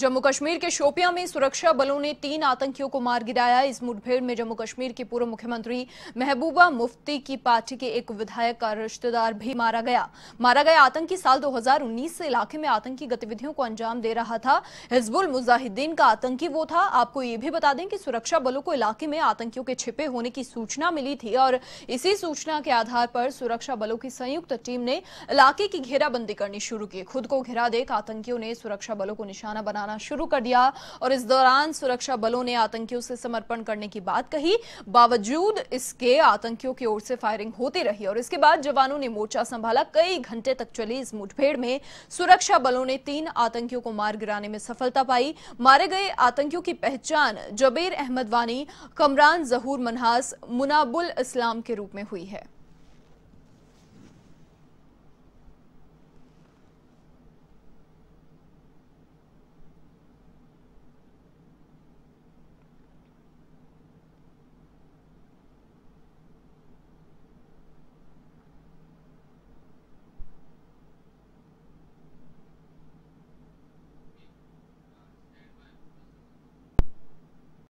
जम्मू कश्मीर के शोपिया में सुरक्षा बलों ने तीन आतंकियों को मार गिराया इस मुठभेड़ में जम्मू कश्मीर के पूर्व मुख्यमंत्री महबूबा मुफ्ती की पार्टी के एक विधायक का रिश्तेदार भी मारा गया मारा गया आतंकी साल 2019 से इलाके में आतंकी गतिविधियों को अंजाम दे रहा था हिजबुल मुजाहिदीन का आतंकी वो था आपको ये भी बता दें कि सुरक्षा बलों को इलाके में आतंकियों के छिपे होने की सूचना मिली थी और इसी सूचना के आधार पर सुरक्षा बलों की संयुक्त टीम ने इलाके की घेराबंदी करनी शुरू की खुद को घेरा देख आतंकियों ने सुरक्षा बलों को निशाना बना बनाना शुरू कर दिया और इस दौरान सुरक्षा बलों ने आतंकियों से समर्पण करने की बात कही बावजूद इसके आतंकियों की ओर से फायरिंग होती रही और इसके बाद जवानों ने मोर्चा संभाला कई घंटे तक चली इस मुठभेड़ में सुरक्षा बलों ने तीन आतंकियों को मार गिराने में सफलता पाई मारे गए आतंकियों की पहचान जबेर अहमद वानी कमरान जहूर मनहास मुनाबुल इस्लाम के रूप में हुई है